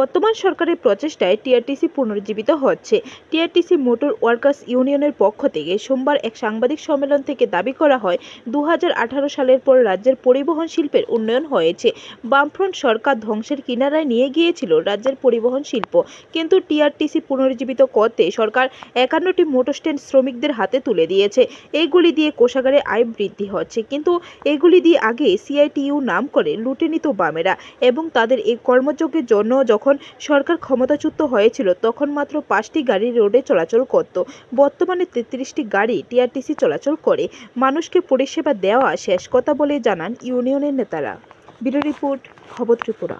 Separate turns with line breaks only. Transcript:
বর্তমান সরকারের প্রচেষ্টায় টিআরটিসি পুনর্জীবিত হচ্ছে টিআরটিসি মোটর ওয়ার্কার্স ইউনিয়নের পক্ষ থেকে সোমবার এক সাংবাদিক সম্মেলন থেকে দাবি করা হয় দু সালের পর রাজ্যের পরিবহন শিল্পের উন্নয়ন হয়েছে বামফ্রন্ট সরকার ধ্বংসের কিনারায় নিয়ে গিয়েছিল রাজ্যের পরিবহন শিল্প কিন্তু টিআরটিসি পুনর্জীবিত করতে সরকার একান্নটি মোটর স্ট্যান্ড শ্রমিকদের হাতে তুলে দিয়েছে এইগুলি দিয়ে কোষাগারে আয় বৃদ্ধি হচ্ছে কিন্তু এগুলি দিয়ে আগে সিআইটিইউ নাম করে লুটে নিত বামেরা এবং তাদের এই কর্মযোগের জন্য যখন সরকার ক্ষমতাচ্যুত হয়েছিল তখন মাত্র পাঁচটি গাড়ি রোডে চলাচল করত বর্তমানে তেত্রিশটি গাড়ি টিআরটিসি চলাচল করে মানুষকে পরিষেবা দেওয়া শেষ কথা বলে জানান ইউনিয়নের নেতারা ব্যুরো রিপোর্ট খবর ত্রিপুরা